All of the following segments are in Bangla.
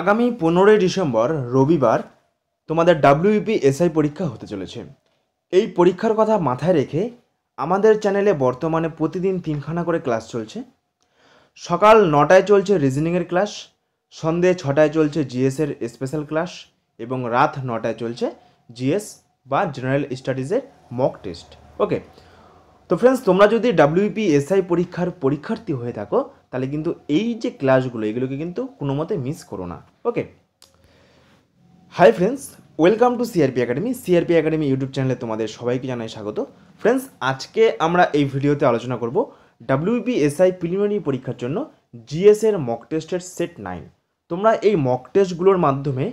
আগামী পনেরোই ডিসেম্বর রবিবার তোমাদের ডাব্লিউপি এসআই e পরীক্ষা হতে চলেছে এই পরীক্ষার কথা মাথায় রেখে আমাদের চ্যানেলে বর্তমানে প্রতিদিন তিনখানা করে ক্লাস চলছে সকাল নটায় চলছে রিজনিংয়ের ক্লাস সন্ধে ছটায় চলছে জিএসের স্পেশাল ক্লাস এবং রাত নটায় চলছে জিএস বা জেনারেল স্টাডিজের মক টেস্ট ওকে তো ফ্রেন্ডস তোমরা যদি ডাব্লিউপি এসআই e পরীক্ষার পরীক্ষার্থী হয়ে থাকো তাহলে কিন্তু এই যে ক্লাসগুলো এগুলোকে কিন্তু কোনো মতে মিস করো না okay hi friends welcome to CRP academy CRP academy YouTube চ্যানেলে তোমাদের সবাইকে জানাই স্বাগত ফ্রেন্ডস আজকে আমরা এই ভিডিওতে আলোচনা করব ডাব্লিউবিএসআই প্রিলিমিনারি পরীক্ষার জন্য জিএস এর মক টেস্টের সেট নাইন তোমরা এই মক টেস্টগুলোর মাধ্যমে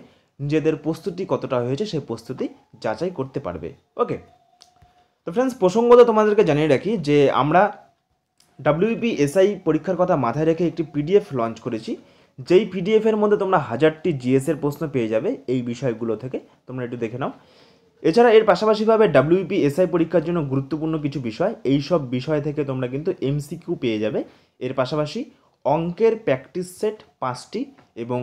নিজেদের প্রস্তুতি কতটা হয়েছে সেই প্রস্তুতি যাচাই করতে পারবে ওকে তো ফ্রেন্ডস প্রসঙ্গত তোমাদেরকে জানিয়ে রাখি যে আমরা ডাব্লিউবিএসআই পরীক্ষার কথা মাথায় রেখে একটি পিডিএফ লঞ্চ করেছি যেই পিডিএফের মধ্যে তোমরা হাজারটি জিএসের প্রশ্ন পেয়ে যাবে এই বিষয়গুলো থেকে তোমরা একটু দেখে নাও এছাড়া এর পাশাপাশিভাবে এসআই পরীক্ষার জন্য গুরুত্বপূর্ণ কিছু বিষয় এই সব বিষয় থেকে তোমরা কিন্তু এমসিকিউ পেয়ে যাবে এর পাশাপাশি অঙ্কের প্র্যাকটিস সেট পাঁচটি এবং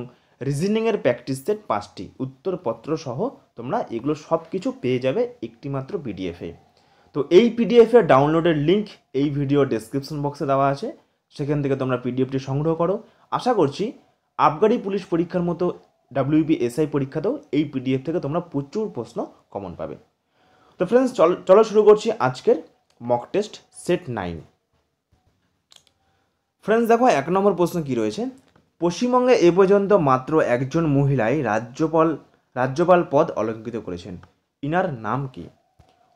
রিজনিংয়ের প্র্যাকটিস সেট পাঁচটি উত্তরপত্র সহ তোমরা এগুলো সব কিছু পেয়ে যাবে একটিমাত্র পিডিএফে তো এই পিডিএফের ডাউনলোডের লিঙ্ক এই ভিডিও ডেসক্রিপশন বক্সে দেওয়া আছে সেখান থেকে তোমরা পিডিএফটি সংগ্রহ করো আশা করছি আবগারি পুলিশ পরীক্ষার মতো ডাব্লিউবি এসআই পরীক্ষাতেও এই পিডিএফ থেকে তোমরা প্রচুর প্রশ্ন কমন পাবে তো ফ্রেন্ডস চল চলো শুরু করছি আজকের mock test set nine friends দেখো এক নম্বর প্রশ্ন কি রয়েছে পশ্চিমবঙ্গে এ পর্যন্ত মাত্র একজন মহিলাই রাজ্যপাল রাজ্যপাল পদ অলঙ্কৃত করেছেন ইনার নাম কী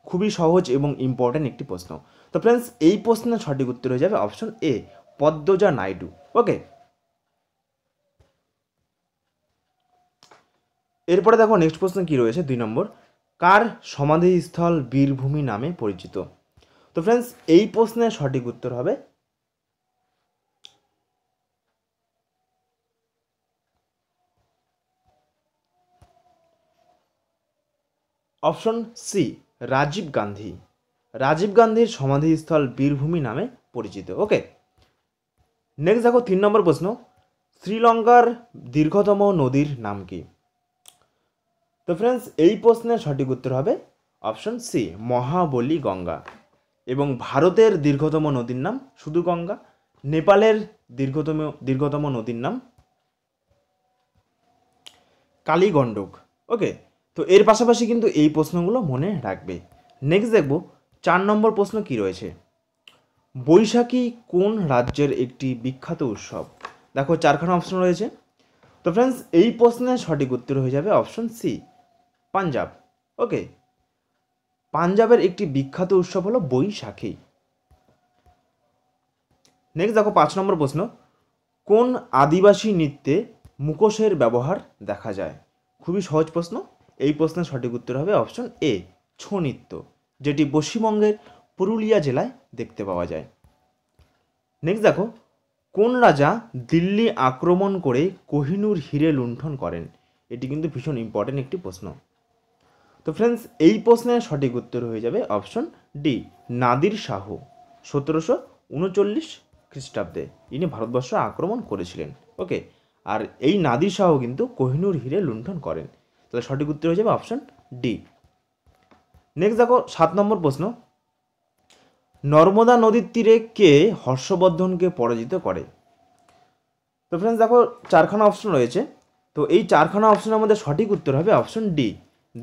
খুবই সহজ এবং ইম্পর্ট্যান্ট একটি প্রশ্ন তো ফ্রেন্ডস এই প্রশ্নের সঠিক উত্তর হয়ে যাবে option A Padmaja Naidu okay এরপরে দেখো নেক্সট প্রশ্ন কি রয়েছে দুই নম্বর কার সমাধিস্থল বীরভূমি নামে পরিচিত তো ফ্রেন্ডস এই প্রশ্নের সঠিক উত্তর হবে অপশন সি রাজীব গান্ধী রাজীব গান্ধীর সমাধিস্থল বীরভূমি নামে পরিচিত ওকে নেক্সট দেখো তিন নম্বর প্রশ্ন শ্রীলঙ্কার দীর্ঘতম নদীর নাম কি তো ফ্রেন্ডস এই প্রশ্নের সঠিক উত্তর হবে অপশন সি মহাবলী গঙ্গা এবং ভারতের দীর্ঘতম নদীর নাম শুধু গঙ্গা নেপালের দীর্ঘতম দীর্ঘতম নদীর নাম কালীগণ্ডক ওকে তো এর পাশাপাশি কিন্তু এই প্রশ্নগুলো মনে রাখবে নেক্সট দেখব চার নম্বর প্রশ্ন কি রয়েছে বৈশাখী কোন রাজ্যের একটি বিখ্যাত উৎসব দেখো চারখানা অপশন রয়েছে তো ফ্রেন্ডস এই প্রশ্নের সঠিক উত্তর হয়ে যাবে অপশন সি পাঞ্জাব ওকে পাঞ্জাবের একটি বিখ্যাত উৎসব হলো বৈশাখী নেক্সট দেখো পাঁচ নম্বর প্রশ্ন কোন আদিবাসী নৃত্যে মুখোশের ব্যবহার দেখা যায় খুবই সহজ প্রশ্ন এই প্রশ্নের সঠিক উত্তর হবে অপশন এ ছৌ নৃত্য যেটি পশ্চিমবঙ্গের পুরুলিয়া জেলায় দেখতে পাওয়া যায় নেক্সট দেখো কোন রাজা দিল্লি আক্রমণ করে কোহিনুর হিরে লুণ্ঠন করেন এটি কিন্তু ভীষণ ইম্পর্টেন্ট একটি প্রশ্ন তো ফ্রেন্ডস এই প্রশ্নের সঠিক উত্তর হয়ে যাবে অপশন ডি নাদির শাহ সতেরোশো উনচল্লিশ খ্রিস্টাব্দে ইনি ভারতবর্ষ আক্রমণ করেছিলেন ওকে আর এই নাদির শাহ কিন্তু কোহিনুর হিরে লুণ্ঠন করেন তাহলে সঠিক উত্তর হয়ে যাবে অপশন ডি নেক্সট দেখো সাত নম্বর প্রশ্ন নর্মদা নদীর তীরে কে হর্ষবর্ধনকে পরাজিত করে তো ফ্রেন্ডস দেখো চারখানা অপশন রয়েছে তো এই চারখানা অপশনের মধ্যে সঠিক উত্তর হবে অপশন ডি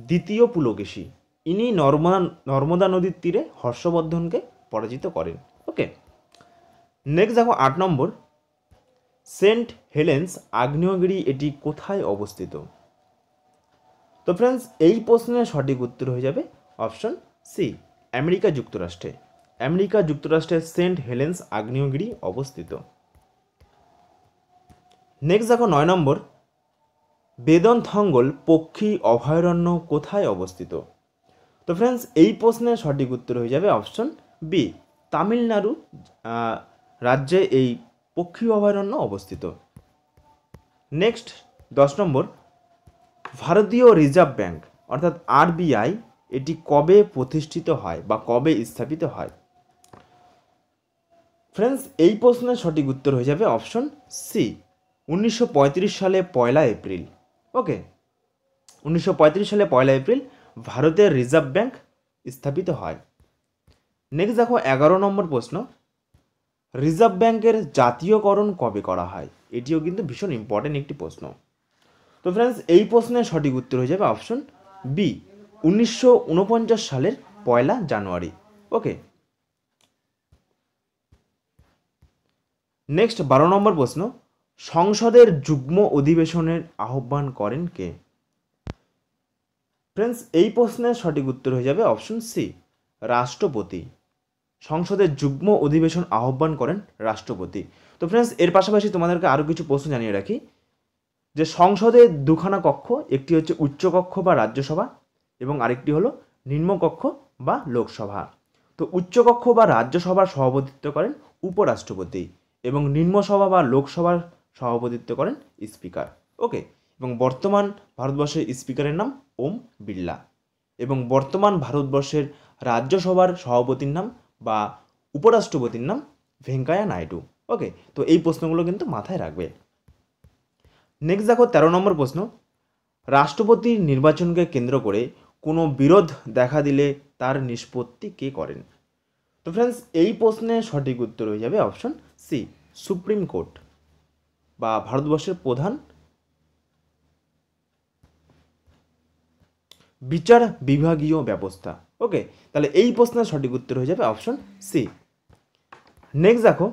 দ্বিতীয় পুলকেশী ইনি নর্মদা নর্মদা নদীর তীরে হর্ষবর্ধনকে পরাজিত করেন ওকে নেক্সট দেখো আট নম্বর সেন্ট হেলেন্স আগ্নেয়গিরি এটি কোথায় অবস্থিত তো ফ্রেন্ডস এই প্রশ্নের সঠিক উত্তর হয়ে যাবে অপশন সি আমেরিকা যুক্তরাষ্ট্রে আমেরিকা যুক্তরাষ্ট্রের সেন্ট হেলেন্স আগ্নেয়গিরি অবস্থিত নেক্সট দেখো নয় নম্বর বেদন থঙ্গল পক্ষী অভয়ারণ্য কোথায় অবস্থিত তো ফ্রেন্ডস এই প্রশ্নের সঠিক উত্তর হয়ে যাবে অপশন বি তামিলনাড়ু রাজ্যে এই পক্ষী অভয়ারণ্য অবস্থিত নেক্সট দশ নম্বর ভারতীয় রিজার্ভ ব্যাঙ্ক অর্থাৎ আরবিআই এটি কবে প্রতিষ্ঠিত হয় বা কবে স্থাপিত হয় ফ্রেন্ডস এই প্রশ্নের সঠিক উত্তর হয়ে যাবে অপশন সি উনিশশো পঁয়ত্রিশ সালে পয়লা এপ্রিল ওকে উনিশশো সালে পয়লা এপ্রিল ভারতের রিজার্ভ ব্যাঙ্ক স্থাপিত হয় নেক্সট দেখো এগারো নম্বর প্রশ্ন রিজার্ভ ব্যাঙ্কের জাতীয়করণ কবে করা হয় এটিও কিন্তু ভীষণ ইম্পর্টেন্ট একটি প্রশ্ন তো ফ্রেন্ডস এই প্রশ্নের সঠিক উত্তর হয়ে যাবে অপশন বি উনিশশো সালের পয়লা জানুয়ারি ওকে নেক্সট বারো নম্বর প্রশ্ন সংসদের যুগ্ম অধিবেশনের আহ্বান করেন কে ফ্রেন্ডস এই প্রশ্নের সঠিক উত্তর হয়ে যাবে অপশন সি রাষ্ট্রপতি সংসদের যুগ্ম অধিবেশন আহ্বান করেন রাষ্ট্রপতি তো ফ্রেন্ডস এর পাশাপাশি তোমাদেরকে আরও কিছু প্রশ্ন জানিয়ে রাখি যে সংসদের দুখানা কক্ষ একটি হচ্ছে উচ্চকক্ষ বা রাজ্যসভা এবং আরেকটি হলো নিম্নকক্ষ বা লোকসভা তো উচ্চকক্ষ বা রাজ্যসভার সভাপতিত্ব করেন উপরাষ্ট্রপতি এবং নিম্নসভা বা লোকসভার সভাপতিত্ব করেন স্পিকার ওকে এবং বর্তমান ভারতবর্ষের স্পিকারের নাম ওম বিড়লা এবং বর্তমান ভারতবর্ষের রাজ্যসভার সভাপতির নাম বা উপরাষ্ট্রপতির নাম ভেঙ্কায়া নাইডু ওকে তো এই প্রশ্নগুলো কিন্তু মাথায় রাখবে নেক্সট দেখো তেরো নম্বর প্রশ্ন রাষ্ট্রপতির নির্বাচনকে কেন্দ্র করে কোনো বিরোধ দেখা দিলে তার নিষ্পত্তি কে করেন তো ফ্রেন্ডস এই প্রশ্নে সঠিক উত্তর হয়ে যাবে অপশন সি সুপ্রিম কোর্ট বা ভারতবর্ষের প্রধান বিচার বিভাগীয় ব্যবস্থা ওকে তাহলে এই প্রশ্নের সঠিক উত্তর হয়ে যাবে অপশন সি নেক্সট দেখো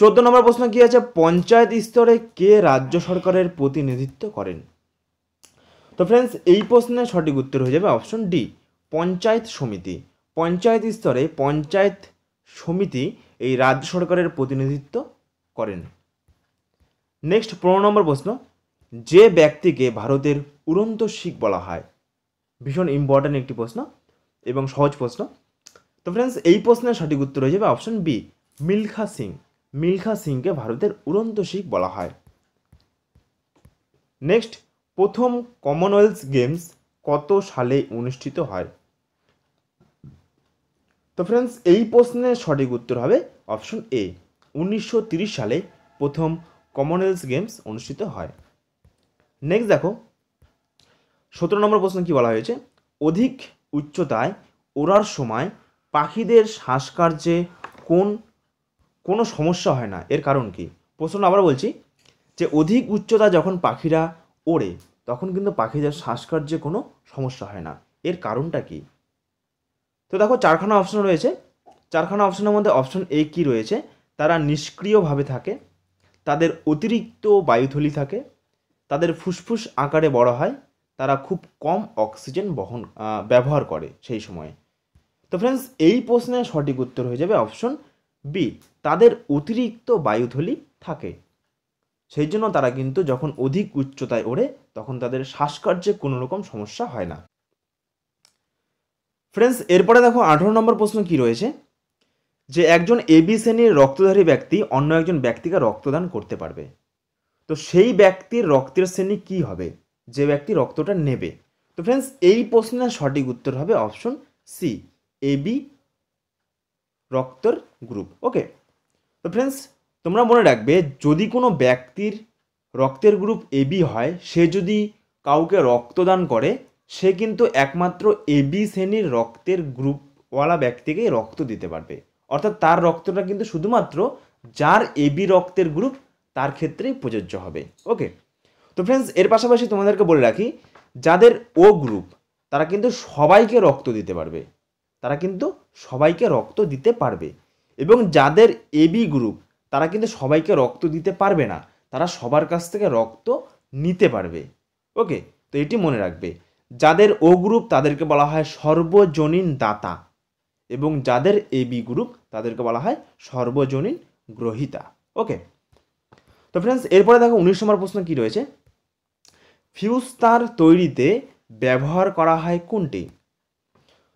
চোদ্দ নম্বর প্রশ্ন কি আছে পঞ্চায়েত স্তরে কে রাজ্য সরকারের প্রতিনিধিত্ব করেন তো ফ্রেন্ডস এই প্রশ্নের সঠিক উত্তর হয়ে যাবে অপশন ডি পঞ্চায়েত সমিতি পঞ্চায়েত স্তরে পঞ্চায়েত সমিতি এই রাজ্য সরকারের প্রতিনিধিত্ব করেন নেক্সট পনেরো নম্বর প্রশ্ন যে ব্যক্তিকে ভারতের উড়ন্ত শিখ বলা হয় ভীষণ ইম্পর্ট্যান্ট একটি প্রশ্ন এবং সহজ প্রশ্ন তো ফ্রেন্ডস এই প্রশ্নের সঠিক উত্তর হয়ে যাবে অপশন বি মিলখা সিং মিলখা সিংকে ভারতের উড়ন্ত শিখ বলা হয় নেক্সট প্রথম কমনওয়েলথ গেমস কত সালে অনুষ্ঠিত হয় তো ফ্রেন্ডস এই প্রশ্নের সঠিক উত্তর হবে অপশন এ উনিশশো সালে প্রথম কমনওয়েলথ গেমস অনুষ্ঠিত হয় নেক্সট দেখো সতেরো নম্বর প্রশ্ন কি বলা হয়েছে অধিক উচ্চতায় ওড়ার সময় পাখিদের শ্বাসকার্যে কোন কোনো সমস্যা হয় না এর কারণ কি প্রশ্ন আবার বলছি যে অধিক উচ্চতা যখন পাখিরা ওড়ে তখন কিন্তু পাখিদের শ্বাসকার্যে কোনো সমস্যা হয় না এর কারণটা কি তো দেখো চারখানা অপশন রয়েছে চারখানা অপশনের মধ্যে অপশন এ কি রয়েছে তারা নিষ্ক্রিয়ভাবে থাকে তাদের অতিরিক্ত বায়ুথলি থাকে তাদের ফুসফুস আকারে বড় হয় তারা খুব কম অক্সিজেন বহন ব্যবহার করে সেই সময়ে তো ফ্রেন্ডস এই প্রশ্নের সঠিক উত্তর হয়ে যাবে অপশন বি তাদের অতিরিক্ত বায়ুথলি থাকে সেই জন্য তারা কিন্তু যখন অধিক উচ্চতায় ওড়ে তখন তাদের শ্বাসকার্যে কোনো রকম সমস্যা হয় না ফ্রেন্ডস এরপরে দেখো আঠারো নম্বর প্রশ্ন কি রয়েছে যে একজন এবি শ্রেণীর রক্তধারী ব্যক্তি অন্য একজন ব্যক্তিকে রক্তদান করতে পারবে তো সেই ব্যক্তির রক্তের শ্রেণী কি হবে যে ব্যক্তি রক্তটা নেবে তো ফ্রেন্ডস এই প্রশ্নের সঠিক উত্তর হবে অপশন সি এবি রক্তর গ্রুপ ওকে তো ফ্রেন্ডস তোমরা মনে রাখবে যদি কোনো ব্যক্তির রক্তের গ্রুপ এবি হয় সে যদি কাউকে রক্তদান করে সে কিন্তু একমাত্র এবি শ্রেণীর রক্তের গ্রুপওয়ালা ব্যক্তিকেই রক্ত দিতে পারবে অর্থাৎ তার রক্তটা কিন্তু শুধুমাত্র যার এবি রক্তের গ্রুপ তার ক্ষেত্রেই প্রযোজ্য হবে ওকে তো ফ্রেন্ডস এর পাশাপাশি তোমাদেরকে বলে রাখি যাদের ও গ্রুপ তারা কিন্তু সবাইকে রক্ত দিতে পারবে তারা কিন্তু সবাইকে রক্ত দিতে পারবে এবং যাদের এবি গ্রুপ তারা কিন্তু সবাইকে রক্ত দিতে পারবে না তারা সবার কাছ থেকে রক্ত নিতে পারবে ওকে তো এটি মনে রাখবে যাদের ও গ্রুপ তাদেরকে বলা হয় সর্বজনীন দাতা এবং যাদের এ বি গ্রুপ তাদেরকে বলা হয় সর্বজনীন গ্রহিতা ওকে তো ফ্রেন্ডস এরপরে দেখো উনিশ নম্বর প্রশ্ন কি রয়েছে ফিউজ তার তৈরিতে ব্যবহার করা হয় কোনটি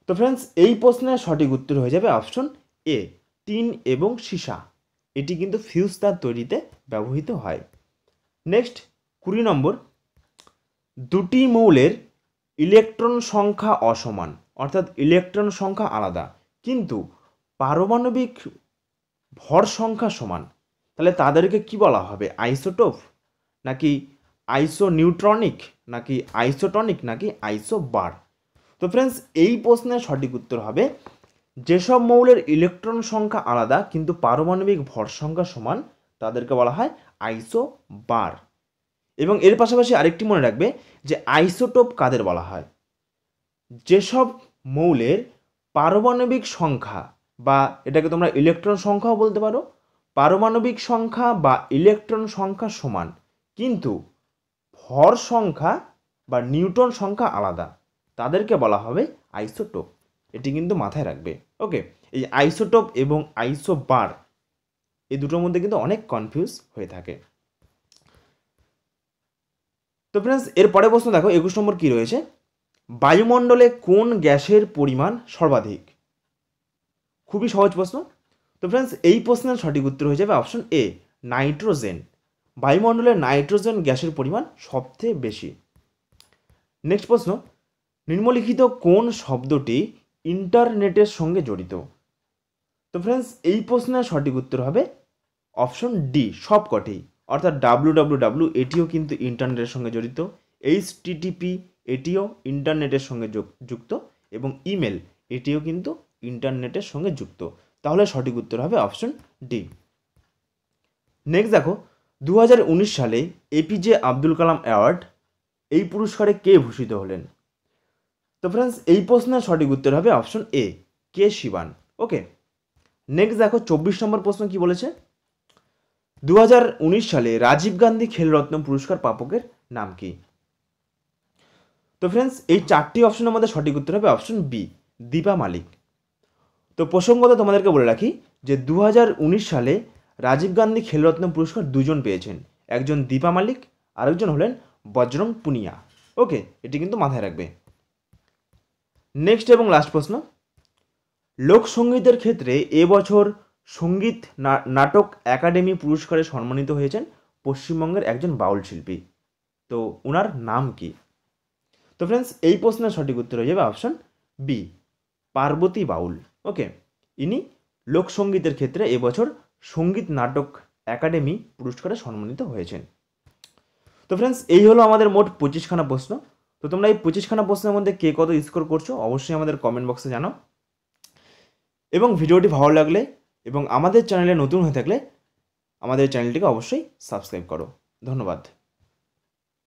তো ফ্রেন্ডস এই প্রশ্নের সঠিক উত্তর হয়ে যাবে অপশন এ টিন এবং সীসা এটি কিন্তু ফিউজ তার তৈরিতে ব্যবহৃত হয় নেক্সট কুড়ি নম্বর দুটি মৌলের ইলেকট্রন সংখ্যা অসমান অর্থাৎ ইলেকট্রন সংখ্যা আলাদা কিন্তু পারমাণবিক ভর সংখ্যা সমান তাহলে তাদেরকে কি বলা হবে আইসোটোপ নাকি নিউট্রনিক নাকি আইসোটনিক নাকি আইসো বার তো ফ্রেন্ডস এই প্রশ্নের সঠিক উত্তর হবে যেসব মৌলের ইলেকট্রন সংখ্যা আলাদা কিন্তু পারমাণবিক ভর সংখ্যা সমান তাদেরকে বলা হয় আইসো বার এবং এর পাশাপাশি আরেকটি মনে রাখবে যে আইসোটোপ কাদের বলা হয় যেসব মৌলের পারমাণবিক সংখ্যা বা এটাকে তোমরা ইলেকট্রন সংখ্যাও বলতে পারো পারমাণবিক সংখ্যা বা ইলেকট্রন সংখ্যা সমান কিন্তু ভর সংখ্যা বা নিউটন সংখ্যা আলাদা তাদেরকে বলা হবে আইসোটোপ এটি কিন্তু মাথায় রাখবে ওকে এই আইসোটোপ এবং আইসোবার এই দুটোর মধ্যে কিন্তু অনেক কনফিউজ হয়ে থাকে তো ফ্রেন্ডস এর পরে প্রশ্ন দেখো একুশ নম্বর কি রয়েছে বায়ুমণ্ডলে কোন গ্যাসের পরিমাণ সর্বাধিক খুবই সহজ প্রশ্ন তো ফ্রেন্ডস এই প্রশ্নের সঠিক উত্তর হয়ে যাবে অপশন এ নাইট্রোজেন বায়ুমণ্ডলে নাইট্রোজেন গ্যাসের পরিমাণ সবথেকে বেশি নেক্সট প্রশ্ন নিম্নলিখিত কোন শব্দটি ইন্টারনেটের সঙ্গে জড়িত তো ফ্রেন্ডস এই প্রশ্নের সঠিক উত্তর হবে অপশন ডি সব কটেই অর্থাৎ ডাব্লু ডাব্লু ডাব্লু এটিও কিন্তু ইন্টারনেটের সঙ্গে জড়িত এইচ টিটিপি এটিও ইন্টারনেটের সঙ্গে যুক্ত এবং ইমেল এটিও কিন্তু ইন্টারনেটের সঙ্গে যুক্ত তাহলে সঠিক উত্তর হবে অপশন ডি নেক্সট দেখো দু সালে এপিজে আব্দুল কালাম অ্যাওয়ার্ড এই পুরস্কারে কে ভূষিত হলেন তো ফ্রেন্ডস এই প্রশ্নের সঠিক উত্তর হবে option A K Sivan okay next দেখো চব্বিশ নম্বর প্রশ্ন কি বলেছে দু সালে রাজীব গান্ধী খেলরত্ন পুরস্কার পাপকের নাম কি তো ফ্রেন্ডস এই চারটি অপশনের মধ্যে সঠিক উত্তর হবে অপশন বি দীপা মালিক তো প্রসঙ্গত তোমাদেরকে বলে রাখি যে দু সালে রাজীব গান্ধী খেলরত্ন পুরস্কার দুজন পেয়েছেন একজন দীপা মালিক আরেকজন হলেন বজরং পুনিয়া ওকে এটি কিন্তু মাথায় রাখবে নেক্সট এবং লাস্ট প্রশ্ন লোকসঙ্গীতের ক্ষেত্রে এবছর সঙ্গীত নাটক একাডেমি পুরস্কারে সম্মানিত হয়েছেন পশ্চিমবঙ্গের একজন বাউল শিল্পী তো ওনার নাম কি তো ফ্রেন্ডস এই প্রশ্নের সঠিক উত্তর হয়ে যাবে option B Parvathy Baul okay ইনি লোকসঙ্গীতের ক্ষেত্রে এবছর সঙ্গীত নাটক একাডেমি পুরস্কারে সম্মানিত হয়েছেন তো ফ্রেন্ডস এই হলো আমাদের মোট পঁচিশখানা প্রশ্ন তো তোমরা এই পঁচিশখানা প্রশ্নের মধ্যে কে কত স্কোর করছো অবশ্যই আমাদের কমেন্ট বক্সে জানাও এবং ভিডিওটি ভালো লাগলে এবং আমাদের চ্যানেলে নতুন হয়ে থাকলে আমাদের চ্যানেলটিকে অবশ্যই সাবস্ক্রাইব করো ধন্যবাদ